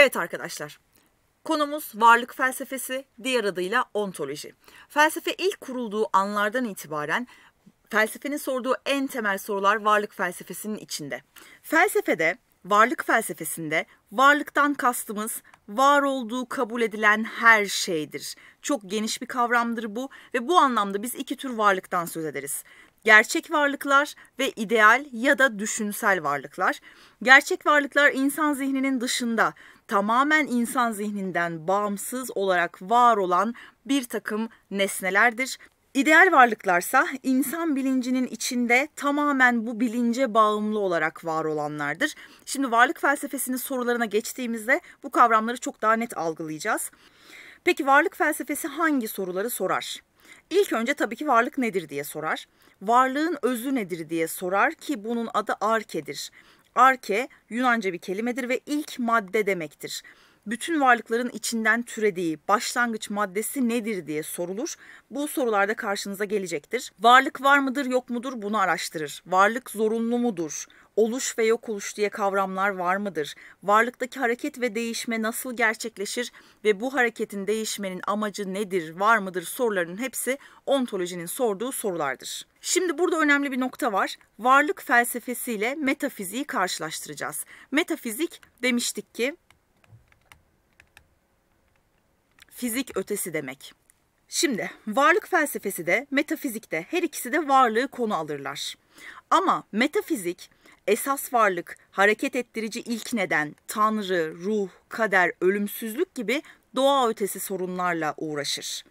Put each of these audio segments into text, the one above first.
Evet arkadaşlar. Konumuz varlık felsefesi, diğer adıyla ontoloji. Felsefe ilk kurulduğu anlardan itibaren felsefenin sorduğu en temel sorular varlık felsefesinin içinde. Felsefede, varlık felsefesinde varlıktan kastımız var olduğu kabul edilen her şeydir. Çok geniş bir kavramdır bu ve bu anlamda biz iki tür varlıktan söz ederiz. Gerçek varlıklar ve ideal ya da düşünsel varlıklar. Gerçek varlıklar insan zihninin dışında, tamamen insan zihninden bağımsız olarak var olan bir takım nesnelerdir. İdeal varlıklarsa insan bilincinin içinde tamamen bu bilince bağımlı olarak var olanlardır. Şimdi varlık felsefesinin sorularına geçtiğimizde bu kavramları çok daha net algılayacağız. Peki varlık felsefesi hangi soruları sorar? İlk önce tabii ki varlık nedir diye sorar. Varlığın özü nedir diye sorar ki bunun adı arkedir. Arke Yunanca bir kelimedir ve ilk madde demektir bütün varlıkların içinden türediği başlangıç maddesi nedir diye sorulur. Bu sorularda karşınıza gelecektir. Varlık var mıdır yok mudur bunu araştırır. Varlık zorunlu mudur? Oluş ve yok oluş diye kavramlar var mıdır? Varlıktaki hareket ve değişme nasıl gerçekleşir ve bu hareketin değişmenin amacı nedir, var mıdır sorularının hepsi ontolojinin sorduğu sorulardır. Şimdi burada önemli bir nokta var. Varlık felsefesiyle metafiziği karşılaştıracağız. Metafizik demiştik ki fizik ötesi demek. Şimdi varlık felsefesi de metafizik de her ikisi de varlığı konu alırlar. Ama metafizik esas varlık, hareket ettirici ilk neden, tanrı, ruh, kader, ölümsüzlük gibi doğa ötesi sorunlarla uğraşır.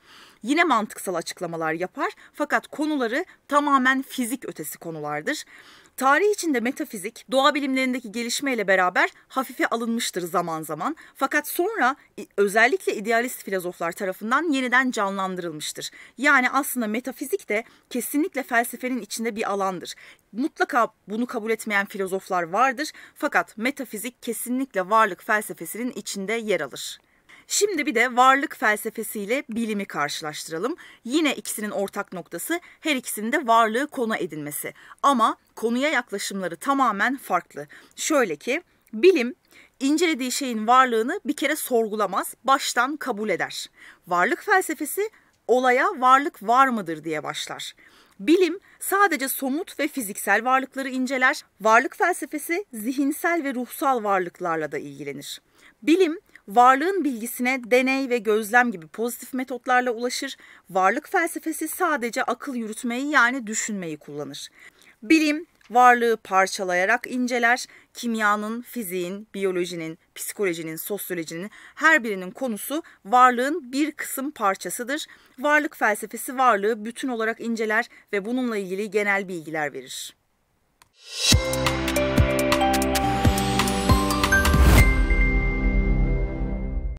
Yine mantıksal açıklamalar yapar fakat konuları tamamen fizik ötesi konulardır. Tarih içinde metafizik doğa bilimlerindeki gelişmeyle beraber hafife alınmıştır zaman zaman. Fakat sonra özellikle idealist filozoflar tarafından yeniden canlandırılmıştır. Yani aslında metafizik de kesinlikle felsefenin içinde bir alandır. Mutlaka bunu kabul etmeyen filozoflar vardır fakat metafizik kesinlikle varlık felsefesinin içinde yer alır. Şimdi bir de varlık felsefesiyle bilimi karşılaştıralım. Yine ikisinin ortak noktası her ikisinin de varlığı konu edinmesi. Ama konuya yaklaşımları tamamen farklı. Şöyle ki bilim incelediği şeyin varlığını bir kere sorgulamaz, baştan kabul eder. Varlık felsefesi olaya varlık var mıdır diye başlar. Bilim sadece somut ve fiziksel varlıkları inceler, varlık felsefesi zihinsel ve ruhsal varlıklarla da ilgilenir. Bilim varlığın bilgisine deney ve gözlem gibi pozitif metotlarla ulaşır. Varlık felsefesi sadece akıl yürütmeyi yani düşünmeyi kullanır. Bilim varlığı parçalayarak inceler. Kimyanın, fiziğin, biyolojinin, psikolojinin, sosyolojinin her birinin konusu varlığın bir kısım parçasıdır. Varlık felsefesi varlığı bütün olarak inceler ve bununla ilgili genel bilgiler verir. Müzik